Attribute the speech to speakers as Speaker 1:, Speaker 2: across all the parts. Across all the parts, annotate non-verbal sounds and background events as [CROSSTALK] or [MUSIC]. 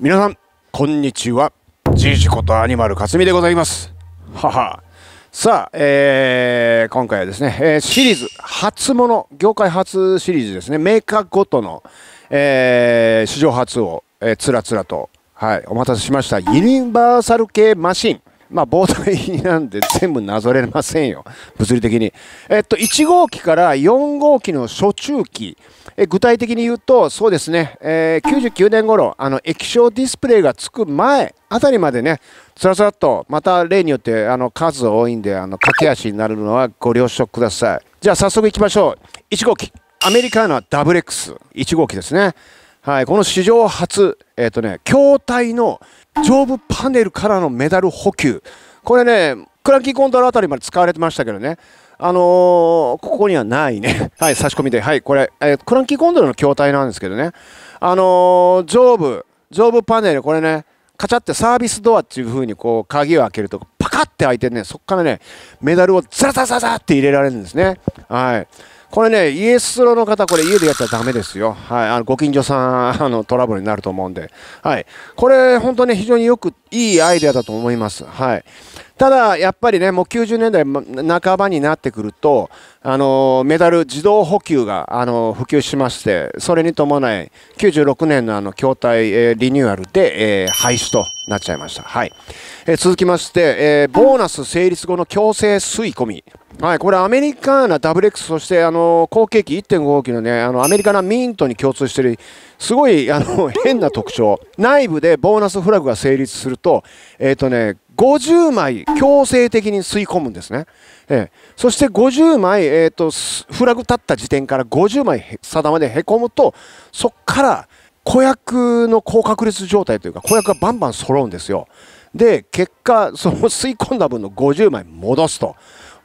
Speaker 1: 皆さんこんにちはジジじことアニマルかすみでございますははさあ、えー、今回はですね、えー、シリーズ初物業界初シリーズですねメーカーごとの、えー、史上初を、えー、つらつらとはいお待たせしましたユニバーサル系マシンまあ、膨大なんで全部なぞれませんよ、物理的に。えっと、1号機から4号機の初中期、え具体的に言うと、そうですね、えー、99年頃あの液晶ディスプレイがつく前あたりまでね、つらつらっと、また例によってあの数多いんで、あの駆け足になるのはご了承ください。じゃあ、早速いきましょう。1号機、アメリカの WX、1号機ですね。はい、この史上初、えっ、ー、とね、筐体の上部パネルからのメダル補給これねクランキーコントロールあたりまで使われてましたけどねあのー、ここにはないね [LAUGHS] はい差し込みではいこれ、えー、クランキーコントロールの筐体なんですけどねあのー、上部上部パネルこれねカチャってサービスドアっていう風にこう鍵を開けるとパカッて開いてねそこからねメダルをザラザラザラって入れられるんですねはいこれね、イエスロの方、これ家でやったらダメですよ。はい。あの、ご近所さん、[LAUGHS] あの、トラブルになると思うんで。はい。これ、本当ね、非常によく、いいアイデアだと思います。はい。ただ、やっぱりね、もう90年代半ばになってくると、あの、メダル自動補給が、あの、普及しまして、それに伴い、96年のあの、筐体、えー、リニューアルで、えー、廃止となっちゃいました。はい。え続きまして、えボーナス成立後の強制吸い込み。はい、これアメリカーナ WX そしてあの後継機1.5機のねあのアメリカなミントに共通してるすごいあの [LAUGHS] 変な特徴内部でボーナスフラグが成立するとえっ、ー、とね50枚強制的に吸い込むんですね、ええ、そして50枚、えーとフラグ立った時点から50枚定までへこむとそこから子役の高確率状態というか子役がバンバン揃うんですよで結果その吸い込んだ分の50枚戻すと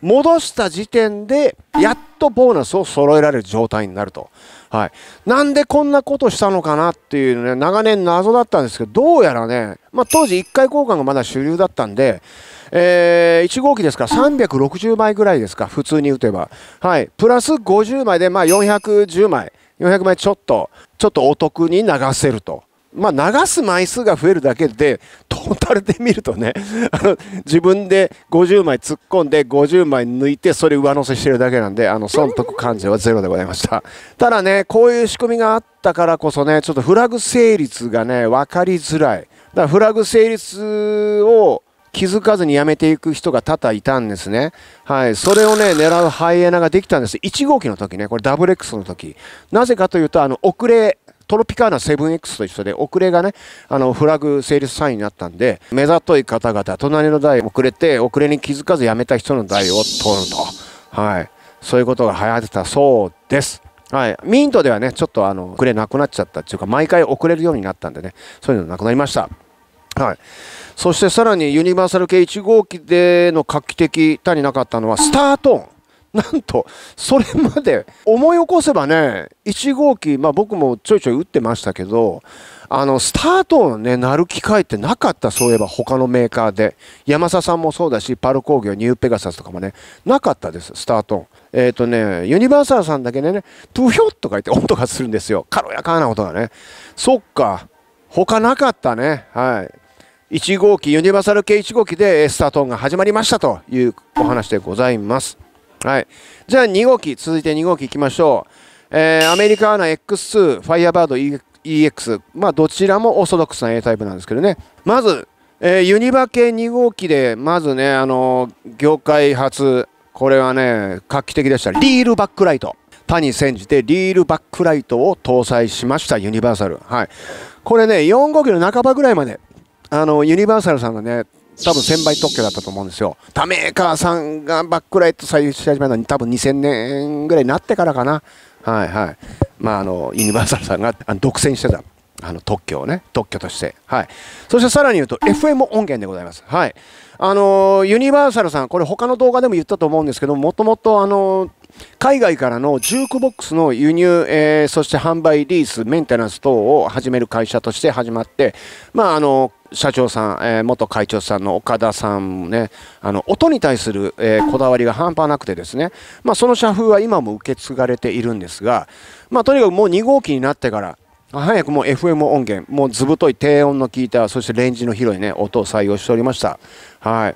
Speaker 1: 戻した時点でやっとボーナスを揃えられる状態になると、はい、なんでこんなことしたのかなっていうね長年謎だったんですけどどうやらね、まあ、当時1回交換がまだ主流だったんで、えー、1号機ですから360枚ぐらいですか普通に打てば、はい、プラス50枚で、まあ、410枚400枚ちょっとちょっとお得に流せると。まあ、流す枚数が増えるだけでトータルで見るとね [LAUGHS] あの自分で50枚突っ込んで50枚抜いてそれ上乗せしてるだけなんであの損得感情はゼロでございましたただねこういう仕組みがあったからこそねちょっとフラグ成立がね分かりづらいだからフラグ成立を気づかずにやめていく人が多々いたんですね。はい。それをね、狙うハイエナができたんです。1号機の時ね、これダブル X の時。なぜかというと、あの、遅れトロピカーナ 7X と一緒で遅れがねあのフラグ成立サインになったんで目ざとい方々隣の台遅れて遅れに気づかずやめた人の台を取るとはいそういうことが流行ってたそうですはい、ミントではねちょっとあの遅れなくなっちゃったっていうか毎回遅れるようになったんでねそういうのなくなりましたはい、そしてさらにユニバーサル系1号機での画期的他になかったのはスタートーンなんと、それまで思い起こせばね、1号機、まあ僕もちょいちょい打ってましたけど、あの、スタートのね、鳴る機会ってなかった、そういえば他のメーカーで。山佐さんもそうだし、パル工業、ニューペガサスとかもね、なかったです、スタートえっ、ー、とね、ユニバーサルさんだけでね、プヒョッとか言って音がするんですよ。軽やかな音がね。そっか、他なかったね。はい。1号機、ユニバーサル系1号機でスタートが始まりましたというお話でございます。はい。じゃあ2号機、続いて2号機行きましょう。えー、アメリカーナ X2、ファイアバード EX、まあ、どちらもオーソドックスな A タイプなんですけどね。まず、えー、ユニバ系2号機で、まずね、あのー、業界初、これはね、画期的でした。リールバックライト。に煎じてリールバックライトを搭載しましたユニバーサル、はい、これね4号機の半ばぐらいまであのユニバーサルさんがね多分1000倍特許だったと思うんですよ。他メーカーさんがバックライト採用し始めたのに多分2000年ぐらいになってからかな。はいはい。まああの、ユニバーサルさんが独占してた。あの特許をね、特許として。はい。そしてさらに言うと、FM 音源でございます。はい。あのユニバーサルさん、これ他の動画でも言ったと思うんですけども、もともとあの海外からのジュークボックスの輸入、えー、そして販売、リース、メンテナンス等を始める会社として始まって、まあ、あの社長さん、えー、元会長さんの岡田さんもね、あの音に対する、えー、こだわりが半端なくてですね、まあ、その社風は今も受け継がれているんですが、まあ、とにかくもう2号機になってから、早くもう FM 音源、もうずぶとい低音の効いた、そしてレンジの広いね、音を採用しておりました。はい。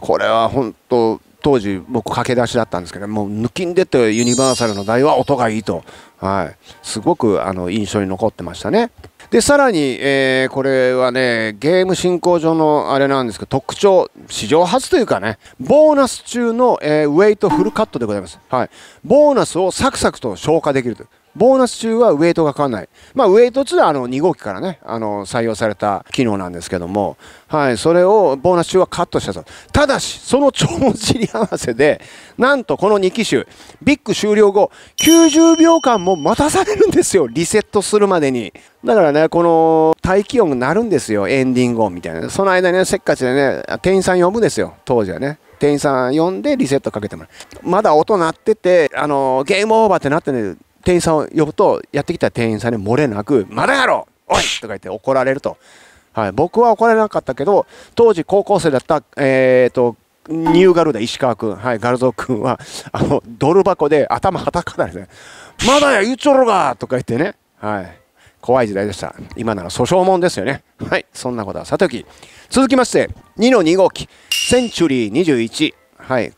Speaker 1: これは本当当時僕駆け出しだったんですけどもう抜きんでてユニバーサルの台は音がいいと、はい、すごくあの印象に残ってましたね。でさらに、えー、これはねゲーム進行上のあれなんですけど特徴史上初というかねボーナス中の、えー、ウェイトフルカットでございます、はい、ボーナスをサクサクと消化できるとボーナス中はウェイトがかかんない。まあ、ウェイト2はあの2号機からね、あの採用された機能なんですけども、はい、それをボーナス中はカットしたと。ただし、その帳尻合わせで、なんとこの2機種、ビッグ終了後、90秒間も待たされるんですよ、リセットするまでに。だからね、この待機音が鳴るんですよ、エンディング音みたいな。その間ね、せっかちでね、店員さん呼ぶんですよ、当時はね。店員さん呼んでリセットかけてもらう。まだ音鳴ってて、あのゲームオーバーってなってね。店員さんを呼ぶと、やってきた店員さんに漏れなく、まだやろおいとか言って怒られると。はい、僕は怒られなかったけど、当時高校生だった、えっ、ー、と、ニューガルダ、石川君、はい、ガルゾ君は、あの、ドル箱で頭はたかないね。まだや、言うちょろがとか言ってね。はい。怖い時代でした。今なら訴訟もんですよね。はい。そんなことはさておき。続きまして、2の2号機、センチュリー21。はい。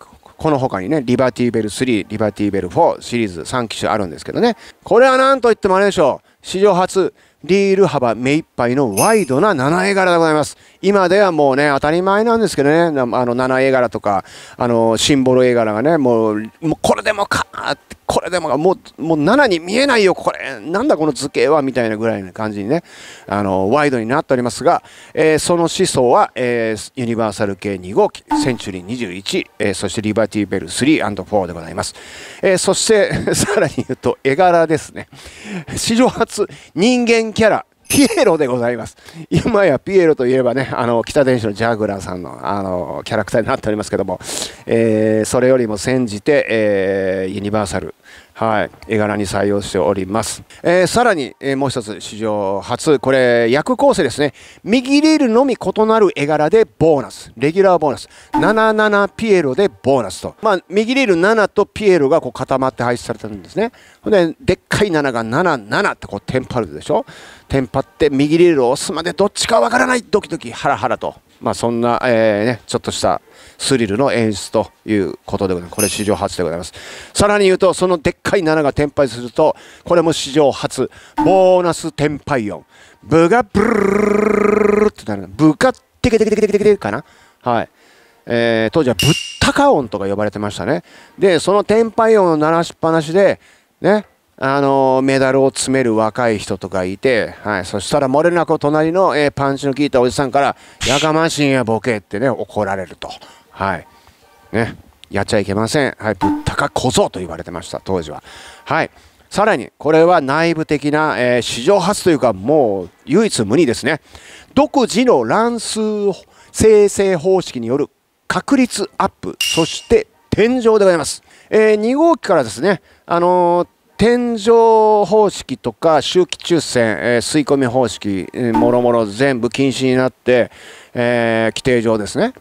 Speaker 1: この他にね、リバティベル3、リバティベル4シリーズ3機種あるんですけどね。これはなんといってもあれでしょう。史上初、リール幅目いっぱいのワイドな7絵柄でございます。今ではもうね、当たり前なんですけどね、あの7絵柄とか、あのシンボル絵柄がね、もう、もうこれでもかって、これでもか、もう、もう7に見えないよ、これ、なんだこの図形は、みたいなぐらいの感じにね、あの、ワイドになっておりますが、えー、その思想は、えー、ユニバーサル系2号機、センチュリー21、えー、そしてリバティベル 3&4 でございます。えそして、[LAUGHS] さらに言うと、絵柄ですね。史上初、人間キャラピエロでございます。今やピエロといえばね、あの、北電使のジャグラーさんの、あの、キャラクターになっておりますけども、えー、それよりも先じて、えー、ユニバーサルはい、絵柄に採用しております。えー、さらに、えー、もう一つ、史上初、これ、役構成ですね。右レールのみ異なる絵柄でボーナス。レギュラーボーナス。77ピエロでボーナスと。まあ、右レール7とピエロがこう固まって配置されてるんですね。ほんで、でっかい7が77ってこうテンパるでしょ。テンパって右レールを押すまでどっちかわからない、ドキドキ、ハラハラと。まあ、そんな、えー、ね、ちょっとしたスリルの演出ということでございます。これ史上初でございます。さらに言うと、そのでっかい7が転廃すると、これも史上初、ボーナス転廃音。ブがブルルルってなる。ブがテケテケテケテケテケかな。はい。えー、当時はぶったか音とか呼ばれてましたね。で、その転廃音を鳴らしっぱなしで、ね、あのメダルを詰める若い人とかいて、はい、そしたら漏れなく隣の、えー、パンチの効いたおじさんから「やかましいんやボケ」ってね怒られると。はい。ね。やっちゃいけません。はい。ぶったか小僧と言われてました、当時は。はい。さらに、これは内部的な、えー、史上初というか、もう唯一無二ですね。独自の乱数生成方式による確率アップ、そして天井でございます。えー、2号機からですね、あのー天井方式とか周期抽選、えー、吸い込み方式、えー、もろもろ全部禁止になって、えー、規定上ですね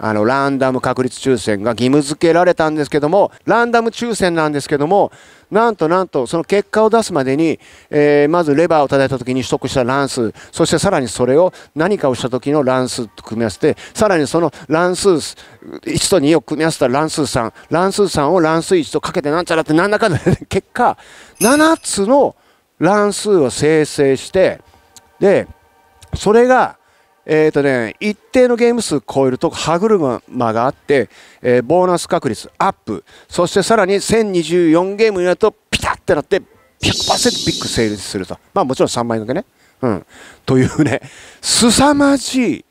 Speaker 1: あのランダム確率抽選が義務付けられたんですけどもランダム抽選なんですけどもなんとなんとその結果を出すまでに、えー、まずレバーを叩いた時に取得した乱数そしてさらにそれを何かをした時の乱数と組み合わせてさらにその乱数1と2を組み合わせた乱数3乱数3を乱数1とかけてなんちゃらって何らかの結果7つの乱数を生成してでそれがえーとね、一定のゲーム数超えると歯車があって、えー、ボーナス確率アップそしてさらに1024ゲームになるとピタッてなって100%ビッグ成立するとまあもちろん3枚掛けね、うん、というね凄まじい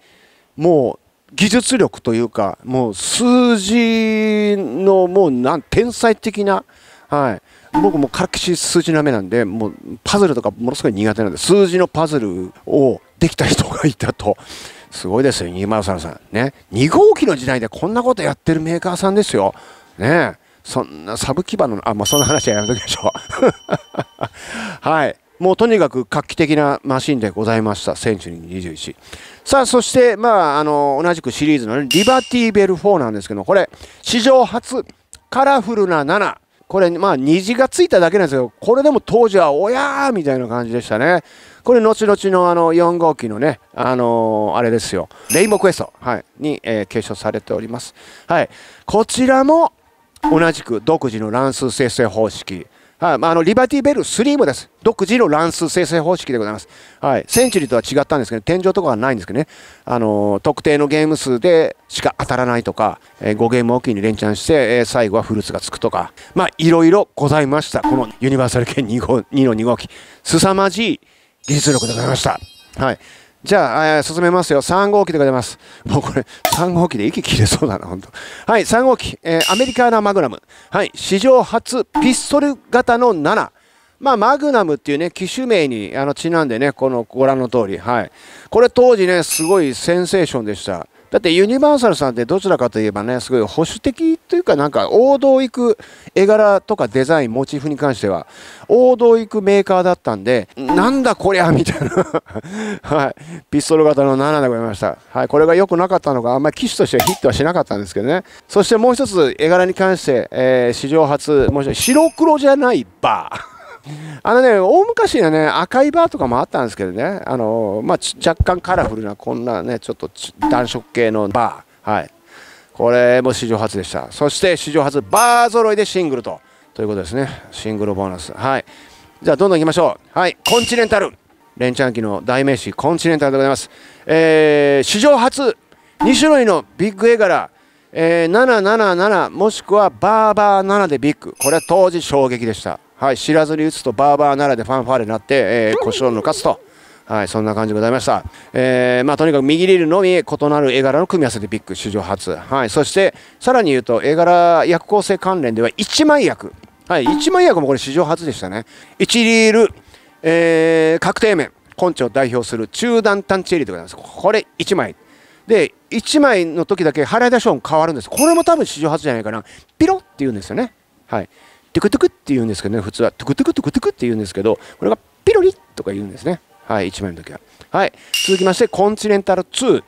Speaker 1: もう技術力というかもう数字のもうなん天才的な、はい、僕もからきし数字なめなんでもうパズルとかものすごい苦手なんで数字のパズルをできた人がいたと。すごいですよ、203さん。ね。2号機の時代でこんなことやってるメーカーさんですよ。ねそんなサブ基盤の、あ、まあ、そんな話はやめときましょう。[LAUGHS] はい。もうとにかく画期的なマシンでございました。センチュリー21。さあ、そして、まあ、あの、同じくシリーズの、リバティベル4なんですけど、これ、史上初、カラフルな7。これ、まあ、虹がついただけなんですけど、これでも当時は、おやーみたいな感じでしたね。これ、後々のあの4号機のね、あのー、あれですよ、レインボークエスト、はい、に、えー、継承されております。はい、こちらも同じく独自の乱数生成方式。はい、まあ、あのリバティベル3もです。独自の乱数生成方式でございます。はい、センチュリーとは違ったんですけど、天井とかはないんですけどね、あのー、特定のゲーム数でしか当たらないとか、えー、5ゲームおきに連チャンして、えー、最後はフルーツがつくとか、まあ、いろいろございました。このユニバーサル圏 2, 号2の2号機、凄まじい技術力でございました。はい。じゃあ、えー、進めますよ。3号機でございます。もうこれ、3号機で息切れそうだな、本当。はい、3号機、えー、アメリカのマグナム。はい、史上初、ピストル型の7。まあ、マグナムっていうね、機種名にあのちなんでね、このご覧の通り、はい。これ当時ね、すごいセンセーションでした。だってユニバーサルさんってどちらかといえばねすごい保守的というかなんか王道行く絵柄とかデザインモチーフに関しては王道行くメーカーだったんでなんだこりゃみたいな [LAUGHS] はいピストル型の7でございました、はい、これが良くなかったのかあんまり機種としてはヒットはしなかったんですけどねそしてもう一つ絵柄に関して、えー、史上初もう一白黒じゃないバーあのね、大昔はね、赤いバーとかもあったんですけどね、あのまあ、若干カラフルな、こんなね、ちょっと暖色系のバー。はい。これも史上初でした。そして史上初、バー揃いでシングルと。ということですね。シングルボーナス。はい。じゃあ、どんどんいきましょう。はい。コンチネンタル。レンチャン機の代名詞、コンチネンタルでございます。えー、史上初、2種類のビッグ絵柄。えー、777もしくはバーバー7でビッグこれは当時衝撃でしたはい、知らずに打つとバーバーならでファンファーレになって、えー、腰を抜かすと。はい、そんな感じでございました。えー、まあ、とにかく右リールのみ異なる絵柄の組み合わせでビッグ史上初。はい、そしてさらに言うと絵柄薬効性関連では1枚薬。はい、1枚薬もこれ史上初でしたね。1リール、えー、確定面、根性を代表する中段探知エリでございます。これ1枚。で、1枚の時だけ払い出し音変わるんです。これも多分史上初じゃないかな。ピロって言うんですよね。はい。トゥクトゥクって言うんですけどね、普通は。トゥクトゥクトゥクトゥクって言うんですけど、これがピロリとか言うんですね。はい、1枚の時は。はい、続きまして、コンチネンタル2。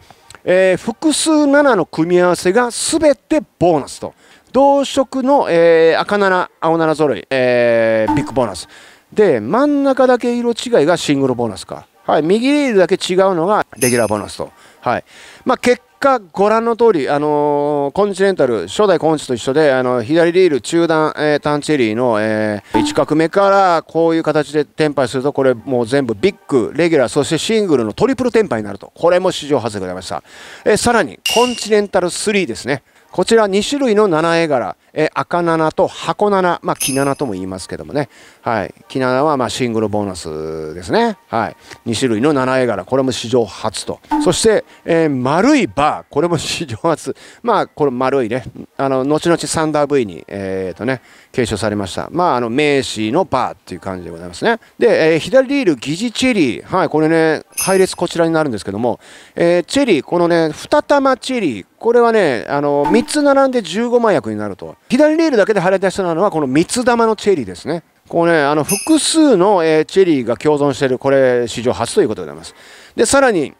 Speaker 1: えー、複数7の組み合わせが全てボーナスと。同色の、えー、赤7、青7揃い、えー、ビッグボーナス。で、真ん中だけ色違いがシングルボーナスか。はい、右だけ違うのがレギュラーボーナスと。はいまあ、結果、ご覧の通り、あのー、コンチネンタル初代コンチと一緒であの左リール中段、えー、タンチェリーの、えー、1画目からこういう形で転廃するとこれもう全部ビッグ、レギュラーそしてシングルのトリプル転廃になるとこれも史上初でございました、えー、さらにコンチネンタル3ですねこちら2種類の7絵柄え赤七と箱七、まあ、木七とも言いますけどもね、はい、木七はまシングルボーナスですね、はい、2種類の七絵柄これも史上初とそして、えー、丸いバーこれも史上初まあこれ丸いねあの後々サンダー V に、えーとね、継承されましたまああの名刺のバーっていう感じでございますねで、えー、左リール疑似チェリー、はい、これね配列こちらになるんですけども、えー、チェリーこのね二玉チェリーこれはねあの3つ並んで15枚役になると。左レールだけで晴れ出しなのはこの三つ玉のチェリーですね。こうね、あの複数の、チェリーが共存している、これ、史上初ということでございます。で、さらに、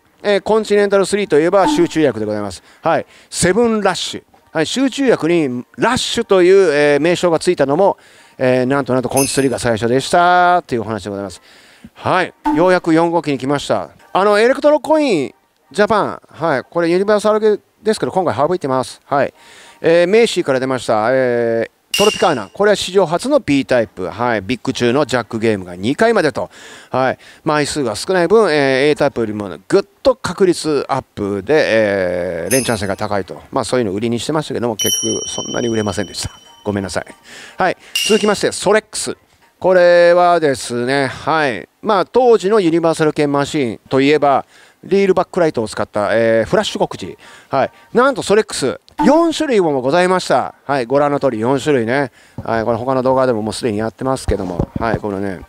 Speaker 1: コンチネンタル3といえば集中薬でございます。はい、セブンラッシュ。はい、集中薬にラッシュという、名称がついたのも、えなんとなんとコンチ3が最初でしたというお話でございます。はい、ようやく4号機に来ました。あの、エレクトロコインジャパン、はい、これユニバーサルですけど、今回省いてます。はい。えー、メイシーから出ました、えー、トロピカーナ、これは史上初の B タイプ、はい、ビッグ中のジャックゲームが2回までと、はい、枚数が少ない分、えー、A タイプよりもぐっと確率アップで、えー、連チャン性が高いと、まあ、そういうの売りにしてましたけども、結局、そんなに売れませんでした。ごめんなさい。はい、続きまして、ソレックス。これはですね、はい、まあ、当時のユニバーサル系マシンといえば、リールバックライトを使った、えー、フラッシュ告示、はい、なんとソレックス4種類もございました。はい、ご覧の通り4種類ね。はい、これ他の動画でももうすでにやってますけども、はい、このね、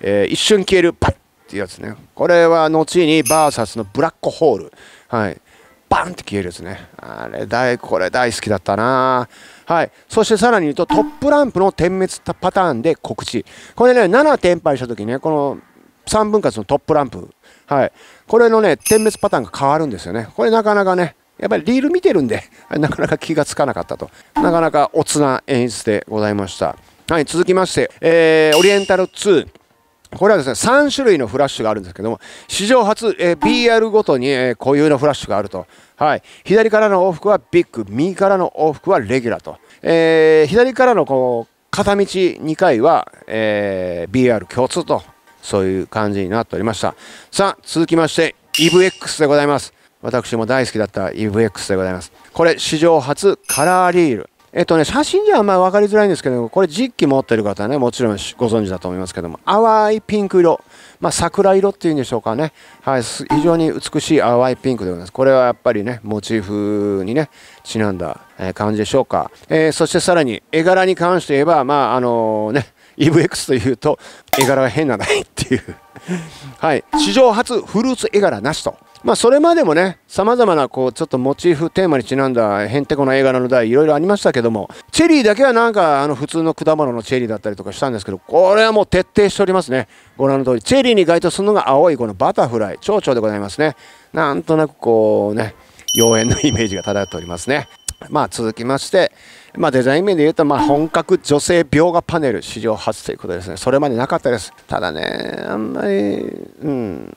Speaker 1: えー、一瞬消えるパッっていうやつね。これは後にバーサスのブラックホール。はい。バンって消えるやつね。あれ、大、これ大好きだったなはい。そしてさらに言うと、トップランプの点滅パターンで告知。これね、7点配した時ね、この3分割のトップランプ。はい。これのね、点滅パターンが変わるんですよね。これなかなかね、やっぱりリール見てるんで、[LAUGHS] なかなか気がつかなかったと。なかなかおつな演出でございました。はい、続きまして、えー、オリエンタル2。これはですね、3種類のフラッシュがあるんですけども、史上初、えー、BR ごとに、えー、固有のフラッシュがあると。はい、左からの往復はビッグ、右からの往復はレギュラーと。えー、左からのこう片道2回は、えー、BR 共通と、そういう感じになっておりました。さあ、続きまして、EVX でございます。私も大好きだった EVX でございます。これ、史上初カラーリール。えっとね、写真じゃあんまり分かりづらいんですけどこれ実機持ってる方はね、もちろんご存知だと思いますけども、淡いピンク色、まあ、桜色っていうんでしょうかね、はい、非常に美しい淡いピンクでございます。これはやっぱりね、モチーフにね、ちなんだ感じでしょうか。えー、そしてさらに、絵柄に関して言えば、まあ、あのね、EVX というと、絵柄が変なんだいっていうはい、史上初フルーツ絵柄なしと。まあ、それまでもね、様々なこう、ちょっとモチーフ、テーマにちなんだ、へんてこな映画の台いろいろありましたけども、チェリーだけはなんか、あの、普通の果物のチェリーだったりとかしたんですけど、これはもう徹底しておりますね。ご覧の通り、チェリーに該当するのが青いこのバタフライ、蝶々でございますね。なんとなくこうね、妖艶のイメージが漂っておりますね。まあ、続きまして、まあ、デザイン面で言うと、まあ、本格女性描画パネル史上初ということですね。それまでなかったです。ただね、あんまり、うん、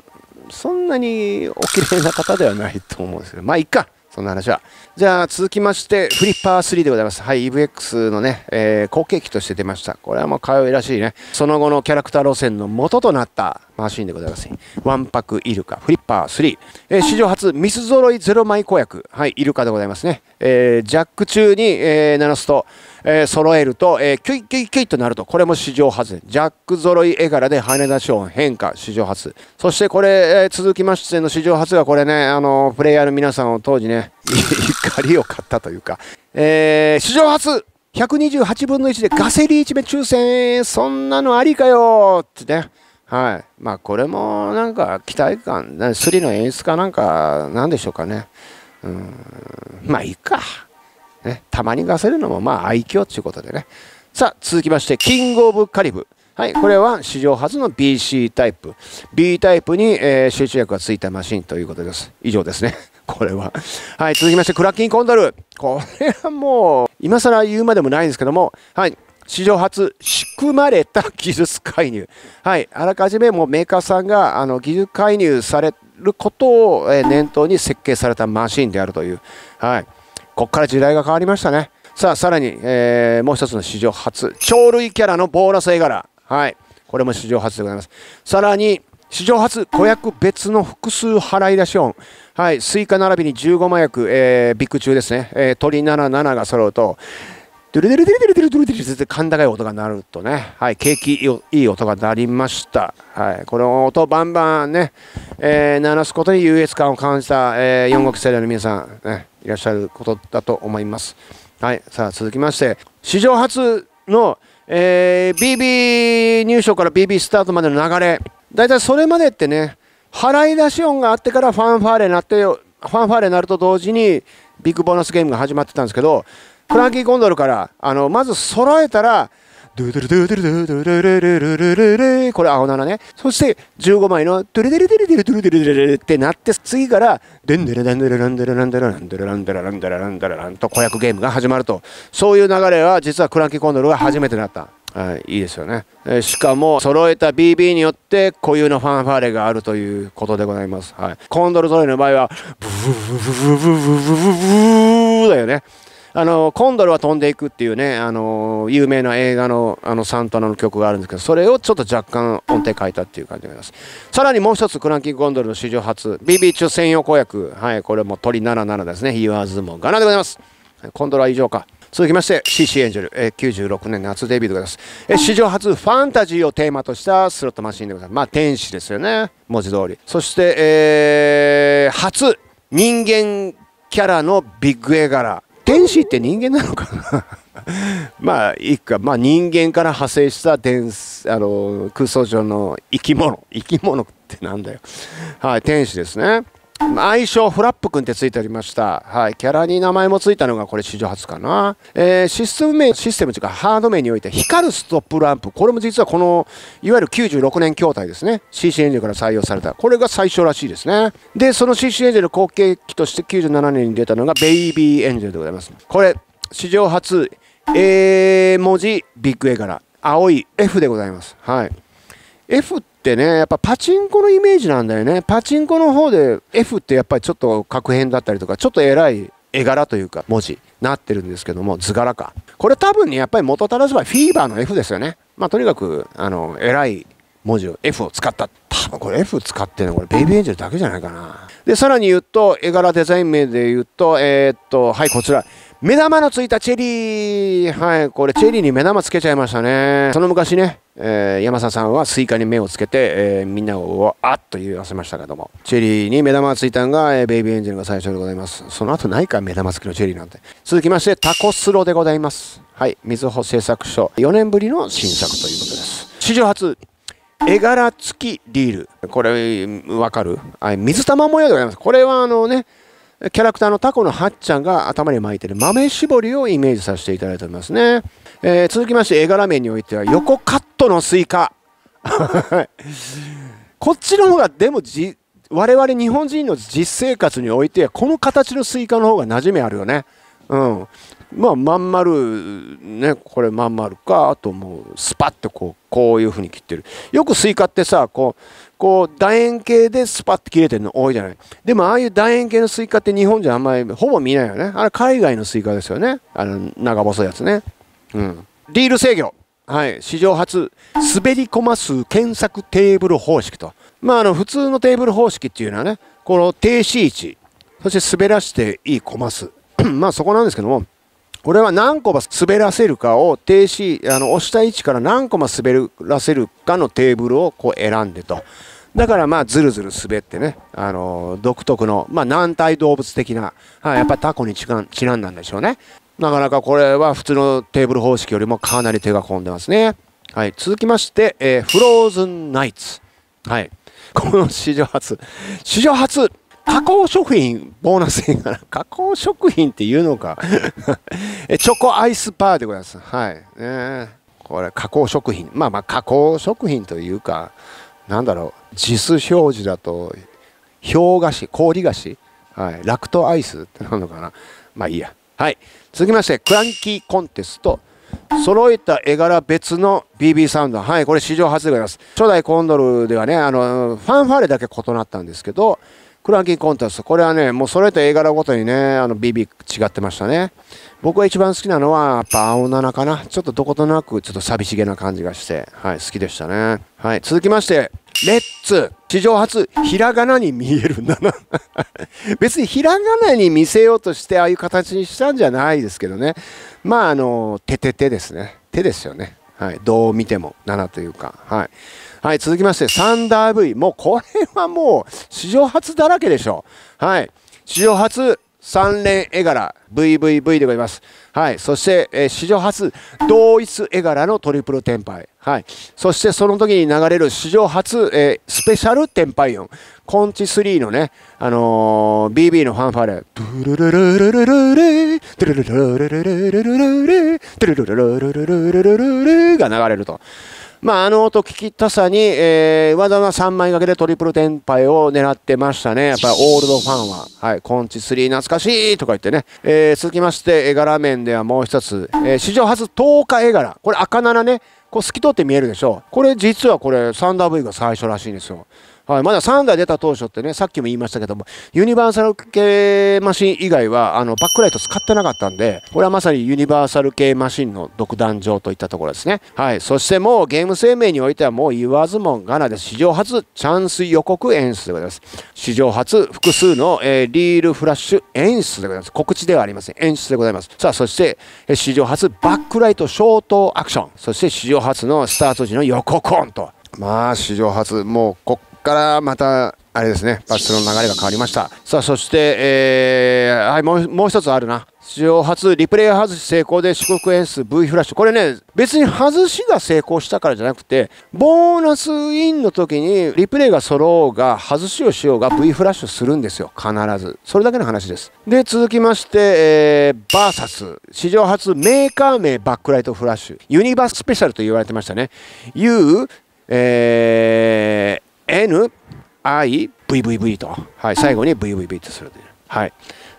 Speaker 1: そんなにお綺麗な方ではないと思うんですけど、まあ、いっか。そんな話は。じゃあ、続きまして、フリッパー3でございます。はい、EVX のね、えー、後継機として出ました。これはもうわいらしいね。その後のキャラクター路線の元となったマシンでございます。ワンパクイルカ、フリッパー3。えー、史上初、ミス揃いゼロ枚公約。はい、イルカでございますね。えー、ジャック中に、えー、鳴らすと、えー、揃えると、えー、キュイキュイキュイとなると、これも史上初。ジャック揃い絵柄で羽田ショーン変化、史上初。そしてこれ、えー、続きましての史上初がこれね、あのプレイヤーの皆さんを当時ね、[LAUGHS] 怒りを買ったというか、えー、史上初128分の1でガセリ1名抽選そんなのありかよってね。はい。まあ、これもなんか期待感、スリの演出かなんかなんでしょうかね。うん。まあ、いいか。ね、たまに出せるのもまあ愛嬌ということでね。さあ、続きまして、キングオブカリブ。はい、これは史上初の BC タイプ。B タイプに、えー、集中薬がついたマシンということです。以上ですね。[LAUGHS] これは。はい、続きまして、クラッキンコンドル。これはもう、今更言うまでもないんですけども、はい、史上初仕組まれた技術介入、はい、あらかじめもメーカーさんがあの技術介入されることを念頭に設計されたマシンであるという、はい、こっから時代が変わりましたねさあさらに、えー、もう一つの史上初鳥類キャラのボーナス絵柄はいこれも史上初でございますさらに史上初子役別の複数払い出し音はいスイカ並びに15万役、えー、ビッグ中ですね、えー、鳥77が揃うとドゥルドゥルドゥルドゥルドゥルドゥルドゥルって甲高い音が鳴るとね、はい、景気いい音が鳴りました。はい、この音バンバンね、えー、鳴らすことに優越感を感じた、えー、四国世代の皆さん、ね、いらっしゃることだと思います。はい、さあ続きまして、史上初の、えー、BB 入賞から BB スタートまでの流れ、大体それまでってね、払い出し音があってからファンファーレになって、ファンファーレになると同時にビッグボーナスゲームが始まってたんですけど、フランキー・コンドルからあのまず揃えたらドゥドゥルドゥドゥルドゥドゥルルルルルルルルこれ青らねそして15枚のドゥルドゥルゥルゥルドゥルゥルルルってなって次からデンデルデンデルランデルランデルランデルランデルランデルドゥルランと子役ゲームが始まるとそういう流れは実はクランキー・コンドルが初めてだった。はい、いいですよね、しかも揃えた BB によって固有のファンファーレがあるということでございます、はい、コンドル揃えの場合はブブブブブブブブブブブだよねあのコンドルは飛んでいくっていうねあの有名な映画のあのサンタナの曲があるんですけどそれをちょっと若干音程変えたっていう感じがありますさらにもう一つクランキングコンドルの史上初 BB 中専用公約はいこれも鳥77ですね言わずもがなでございますコンドルは以上か続きまして CC エンジェル、えー、96年夏デビューでございます、えー、史上初ファンタジーをテーマとしたスロットマシンでございますまあ天使ですよね文字通りそして、えー、初人間キャラのビッグ絵柄天使って人間なのかな [LAUGHS] まあいいか、まあ、人間から派生した天あの空想上の生き物生き物ってなんだよはい天使ですね愛称フラップくんってついておりました。はい。キャラに名前もついたのがこれ史上初かな。えー、システム名、システムというかハード名において光るストップランプ。これも実はこの、いわゆる96年筐体ですね。CC エンジェルから採用された。これが最初らしいですね。で、その CC エンジェル後継機として97年に出たのがベイビーエンジェルでございます。これ、史上初、A 文字ビッグ絵柄。青い F でございます。はい。F ってね、やっぱパチンコのイメージなんだよね。パチンコの方で F ってやっぱりちょっと格変だったりとか、ちょっと偉い絵柄というか文字なってるんですけども、図柄か。これ多分ね、やっぱり元正しはフィーバーの F ですよね。まあとにかく、あの、偉い文字を F を使った。多分これ F 使ってるのこれベイビーエンジェルだけじゃないかな。で、さらに言うと、絵柄デザイン名で言うと、えー、っと、はい、こちら。目玉のついたチェリー。はい、これチェリーに目玉つけちゃいましたね。その昔ね、えー、山田さんはスイカに目をつけて、えー、みんなをあっと言わせましたけどもチェリーに目玉がついたんが、えー、ベイビーエンジェルが最初でございますその後ないか目玉付きのチェリーなんて続きましてタコスロでございますはい水穂製作所4年ぶりの新作ということです史上初絵柄付きリールこれわかる、はい、水玉模様でございますこれはあのねキャラクターのタコのハッちゃんが頭に巻いてる豆絞りをイメージさせていただいておりますね、えー、続きまして絵柄面においては横カットのスイカ [LAUGHS] こっちの方がでもじ我々日本人の実生活においてこの形のスイカの方が馴染みあるよねうんまあまん丸ねこれまん丸かあともうスパッとこうこういう風に切ってるよくスイカってさこうこう楕円形でスパッと切れてるの多いじゃないでもああいう楕円形のスイカって日本じゃあんまりほぼ見ないよねあれ海外のスイカですよねあの長細いやつねうんリール制御はい史上初滑り込ます検索テーブル方式とまああの普通のテーブル方式っていうのはねこの停止位置そして滑らしていいコマ数 [CLEARS THROAT] まあそこなんですけどもこれは何コマ滑らせるかを停止あの押した位置から何コマ滑らせるかのテーブルをこう選んでとだからまあずるずる滑ってね、あのー、独特の、まあ、軟体動物的な、はい、やっぱタコにちちなんだんでしょうねなかなかこれは普通のテーブル方式よりもかなり手が込んでますね、はい、続きまして、えー、フローズンナイツ、はい、この史上初史上初加工食品、ボーナス品かな。[LAUGHS] 加工食品っていうのか。[LAUGHS] えチョコアイスバーでございます。はい。ね、これ、加工食品。まあまあ、加工食品というか、なんだろう、実表示だと、氷菓子、氷菓子、はい、ラクトアイスってなのかな。まあいいや。はい。続きまして、クランキーコンテスト。揃えた絵柄別の BB サウンド。はい、これ史上初でございます。初代コンドルではね、あの、ファンファーレだけ異なったんですけど、クランキーコンテスト。これはね、もうそれと絵柄ごとにね、あの、ビビ違ってましたね。僕が一番好きなのは、やっぱ青7かな。ちょっとどことなく、ちょっと寂しげな感じがして、はい、好きでしたね。はい、続きまして、レッツ史上初、ひらがなに見えるんだな別にひらがなに見せようとして、ああいう形にしたんじゃないですけどね。まあ、あの、てててですね。手ですよね。はい、どう見ても7というか。はい。はい、続きまして、サンダー V。もうこれはもう史上初だらけでしょう。はい、史上初3連絵柄 VVV でございます。はい、そして、えー、史上初同一絵柄のトリプルテンパイ。はい、そしてその時に流れる史上初、えー、スペシャルテンパイ音。コンチ3のね、あのー、BB のファンファレ。ドゥルルルルルルルドゥルルルルルルルルルルルルルルルルルルルが流れると。まあ、あの音聞きたさに、えー、はざ3枚掛けでトリプルテンパイを狙ってましたね。やっぱりオールドファンは、はい、コンチ3懐かしいとか言ってね。えー、続きまして、絵柄面ではもう一つ、えー、史上初10日絵柄。これ赤7ね。こう透き通って見えるでしょこれ実はこれサンダー V が最初らしいんですよ。はい、まだ3台出た当初ってね、さっきも言いましたけども、ユニバーサル系マシン以外は、あの、バックライト使ってなかったんで、これはまさにユニバーサル系マシンの独壇場といったところですね。はい、そしてもうゲーム生命においてはもう言わずもがなです。史上初、チャンス予告演出でございます。史上初、複数の、えー、リールフラッシュ演出でございます。告知ではありません。演出でございます。さあ、そして、えー、史上初、バックライト消灯アクション。そして史上初のスタート時の予告音と。まあ、史上初、もう、こっからまたあれですねバスの流れが変わりましたさあそして、えー、はいもうもう一つあるな史上初リプレイ外し成功で四国演出 V フラッシュこれね別に外しが成功したからじゃなくてボーナスインの時にリプレイが揃おうが外しをしようが V フラッシュするんですよ必ずそれだけの話ですで続きまして、えー、バーサス史上初メーカー名バックライトフラッシュユニバーススペシャルと言われてましたね U えー NIVVV と、はい、最後に VVV とするという、はい、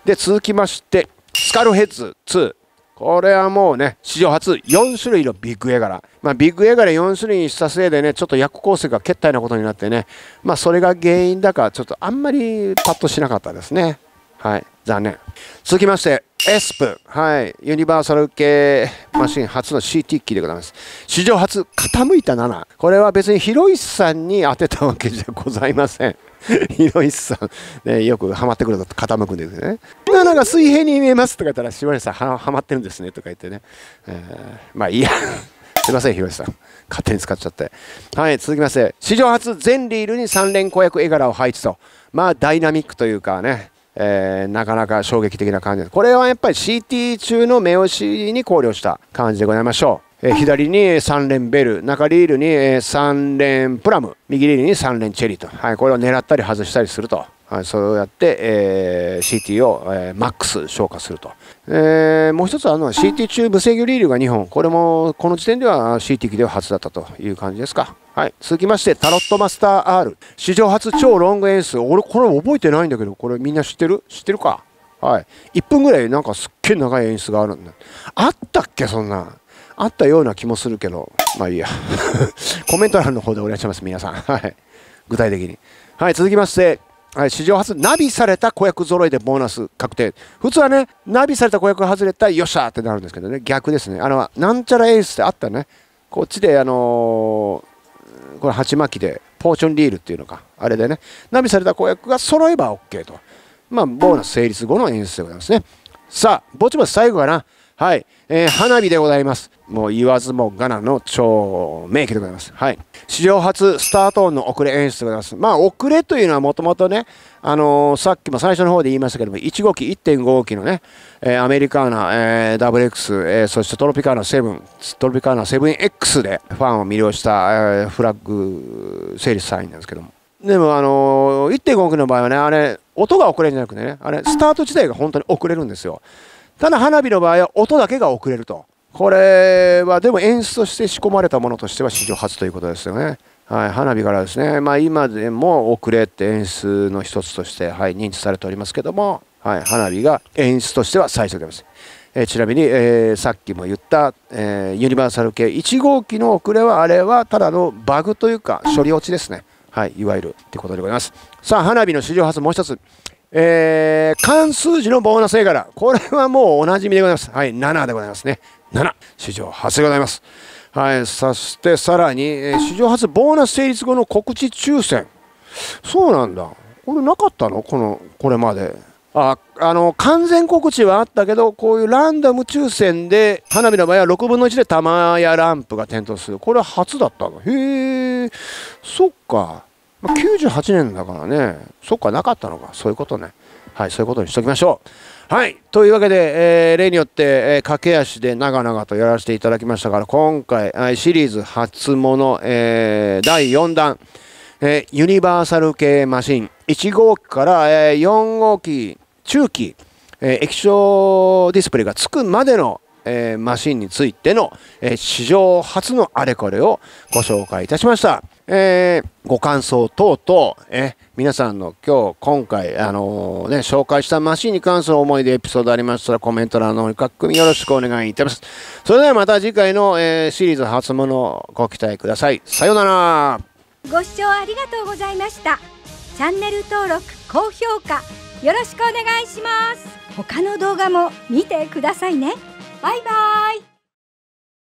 Speaker 1: で続きましてスカルヘッズ2これはもうね史上初4種類のビッグ絵柄、まあ、ビッグ絵柄4種類にしたせいでねちょっと薬効成が決体なことになってね、まあ、それが原因だからちょっとあんまりパッとしなかったですねはい残念続きましてエスプはい、ユニバーサル系マシン初の CT 機でございます。史上初、傾いた7。これは別に広石さんに当てたわけじゃございません。広 [LAUGHS] 石さん、ね、よくハマってくると傾くんですね。7が水平に見えますとか言ったら、しばさんは、はまってるんですねとか言ってね。えー、まあいいや。[LAUGHS] すいません、広石さん。勝手に使っちゃって。はい、続きまして、史上初全リールに3連公約絵柄を配置と、まあダイナミックというかね、えー、なかなか衝撃的な感じです。これはやっぱり CT 中の目押しに考慮した感じでございましょう。え左に3連ベル、中リールに3連プラム、右リールに3連チェリーと、はい、これを狙ったり外したりすると、はい、そうやって、えー、CT を、えー、マックス消化すると。えー、もう1つあるのは CT 中無制御リールが2本これもこの時点では CT 機では初だったという感じですか、はい、続きましてタロットマスター R 史上初超ロングエース俺これ覚えてないんだけどこれみんな知ってる知ってるかはい1分ぐらいなんかすっげえ長い演出があるんだあったっけそんなあったような気もするけどまあいいや [LAUGHS] コメント欄の方でお願いします皆さんはい具体的にはい続きましてはい、史上初ナビされた子役揃いでボーナス確定普通はねナビされた子役外れたらよっしゃってなるんですけどね逆ですねあのなんちゃらエースってあったねこっちであのー、これ鉢巻きでポーションリールっていうのかあれでねナビされた子役が揃えば OK とまあボーナス成立後の演出でございますねさあぼちぼち最後かなはい、えー、花火でございます。もう言わずもがなの超名機でございます。はい。史上初スタート音の遅れ演出でございます。まあ、遅れというのはもともとね、あのー、さっきも最初の方で言いましたけども、1号機、1.5号機のね、えー、アメリカーナ、えー、WX、えー、そしてトロピカーナ7、トロピカーナ 7X でファンを魅了した、えー、フラッグ成立サインなんですけども。でも、あのー、1.5機の場合はね、あれ、音が遅れるんじゃなくてね、あれ、スタート自体が本当に遅れるんですよ。ただ花火の場合は音だけが遅れると。これはでも演出として仕込まれたものとしては史上初ということですよね。はい、花火からですね、まあ、今でも遅れって演出の一つとして、はい、認知されておりますけども、はい、花火が演出としては最初でます。えちなみに、えー、さっきも言った、えー、ユニバーサル系1号機の遅れはあれはただのバグというか処理落ちですね。はい、いわゆるってことでございます。さあ、花火の史上初もう一つ、えー、関数字のボーナス絵柄。これはもうおなじみでございます。はい、7でございますね。7、史上初でございます。はい、そしてさらに、えー、史上初ボーナス成立後の告知抽選。そうなんだ。これなかったのこの、これまで。ああの完全告知はあったけどこういうランダム抽選で花火の場合は6分の1で玉やランプが点灯するこれは初だったのへえそっかまあ、98年だからねそっかなかったのかそういうことねはいそういうことにしときましょうはいというわけで、えー、例によって、えー、駆け足で長々とやらせていただきましたから今回、シリーズ初物、えー、第4弾、えユニバーサル系マシン1号機から、え4号機中期、え液晶ディスプレイがつくまでのえー、マシンについての、えー、史上初のあれこれをご紹介いたしました。えー、ご感想等々、え皆さんの今日、今回、あのー、ね、紹介したマシンに関する思い出エピソードありましたら、コメント欄の方に書き込みよろしくお願いいたします。それではまた次回の、えー、シリーズ初物ご期待ください。さようなら。ご視聴ありがとうございました。チャンネル登録、高評価、よろしくお願いします。他の動画も見てくださいね。バイバーイ。